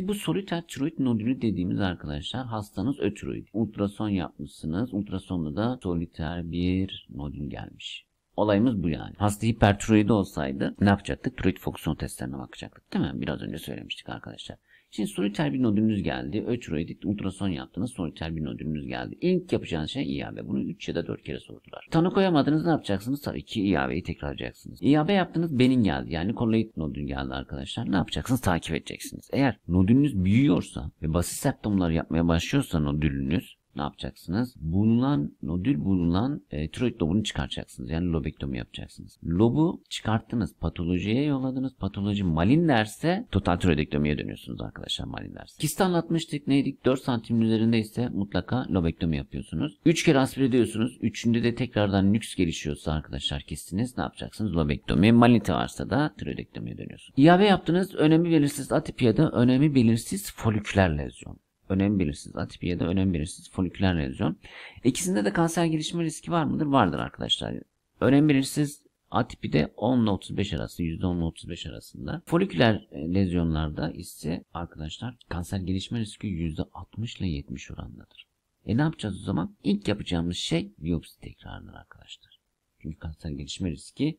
Şimdi bu soliter tiroid nodülü dediğimiz arkadaşlar hastanız ötiroid. Ultrason yapmışsınız. Ultrasonda da soliter bir nodül gelmiş. Olayımız bu yani. Hasta hipertiroidi olsaydı ne yapacaktık? Tiroid fonksiyon testlerine bakacaktık değil mi? Biraz önce söylemiştik arkadaşlar. Şimdi soliter bir nodünüz geldi. Ölçü edik, ultrason yaptınız. Soliter bir nodünüz geldi. İlk yapacağınız şey İAB. Bunu 3 ya da 4 kere sordular. Tanı koyamadınız ne yapacaksınız? Tabii ki İAB'yi tekrarlayacaksınız. İAB yaptınız benim geldi. Yani koloid nodün geldi arkadaşlar. Ne yapacaksınız? Takip edeceksiniz. Eğer nodününüz büyüyorsa ve basit septomlar yapmaya başlıyorsa nodülünüz ne yapacaksınız? Bulunan nodül bulunan e, tiroid lobunu çıkaracaksınız, Yani lobektomi yapacaksınız. Lobu çıkarttınız. Patolojiye yolladınız. Patoloji malin derse total tiroidektomiye dönüyorsunuz arkadaşlar malin derse. Kisti anlatmıştık neydik? 4 santim üzerinde ise mutlaka lobektomi yapıyorsunuz. 3 kere aspir ediyorsunuz. 3'ünde de tekrardan nüks gelişiyorsa arkadaşlar kistiniz ne yapacaksınız? Lobektomi. Malinite varsa da tiroidektomiye dönüyorsunuz. İAB yaptınız. Önemi belirsiz da önemli belirsiz foliküler lezyon önem verirsiniz. Atipiye de önem verirsiniz. Foliküler lezyon. İkisinde de kanser gelişme riski var mıdır? Vardır arkadaşlar. Önem verirsiniz. Atipide 10 ile 35 arası, %10 ile 35 arasında. Foliküler e, lezyonlarda ise arkadaşlar kanser gelişme riski %60 ile 70 oranındadır. E ne yapacağız o zaman? İlk yapacağımız şey biyopsi tekrarıdır arkadaşlar. Çünkü kanser gelişme riski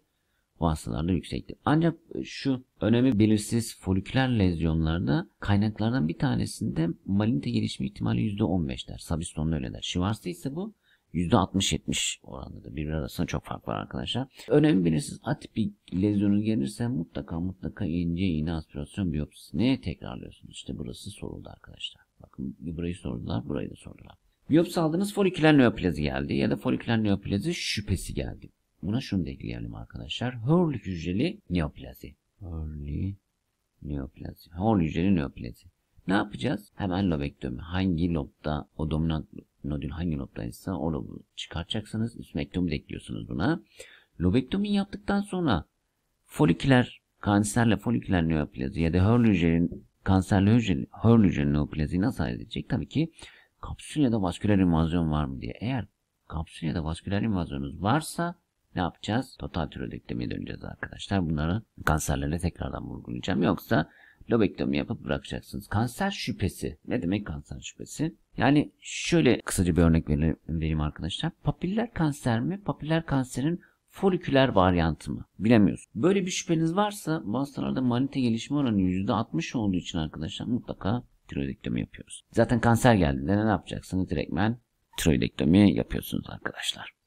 vasıtalarda yüksektir. Ancak şu önemi belirsiz foliküler lezyonlarda kaynaklardan bir tanesinde malignite gelişme ihtimali %15 der. Sabiston'da öyle der. Şivars'ta ise bu %60-70 oranında birbiri arasında çok fark var arkadaşlar. Önemli belirsiz atipik lezyonu gelirse mutlaka mutlaka ince iğne aspirasyon biyopsisini tekrarlıyorsunuz. İşte burası soruldu arkadaşlar. Bakın burayı sordular, burayı da sordular. Biyopsi aldınız foliküler neoplazi geldi ya da foliküler neoplazi şüphesi geldi. Buna şunu da ekleyelim arkadaşlar. Hurlik hücreli neoplazi. Hurli neoplazi. Hurlik hücreli neoplazi. Ne yapacağız? Hemen lobektomi. Hangi lobda o dominant nodül hangi lobdaysa, o lobu çıkartacaksınız. Üsmektomi de ekliyorsunuz buna. Lobektomi yaptıktan sonra foliküler kanserle foliküler neoplazi ya da Hurli hücreli kanserli hücreli, Hurli hücreli neoplaziyi nasıl ayırt edecek? Tabii ki kapsül ya da vasküler invazyon var mı diye. Eğer kapsül ya da vasküler invazyonunuz varsa ne yapacağız? Total tiroidektomiye döneceğiz arkadaşlar. Bunları kanserlerle tekrardan vurgulayacağım. Yoksa lobektomi yapıp bırakacaksınız. Kanser şüphesi. Ne demek kanser şüphesi? Yani şöyle kısaca bir örnek vereyim arkadaşlar. Papiller kanser mi? Papiller kanserin foliküler varyantı mı? Bilemiyoruz. Böyle bir şüpheniz varsa bu hastalarda manite gelişme oranı %60 olduğu için arkadaşlar mutlaka tiroidektomi yapıyoruz. Zaten kanser geldi. ne yapacaksınız? Direktmen tiroidektomi yapıyorsunuz arkadaşlar.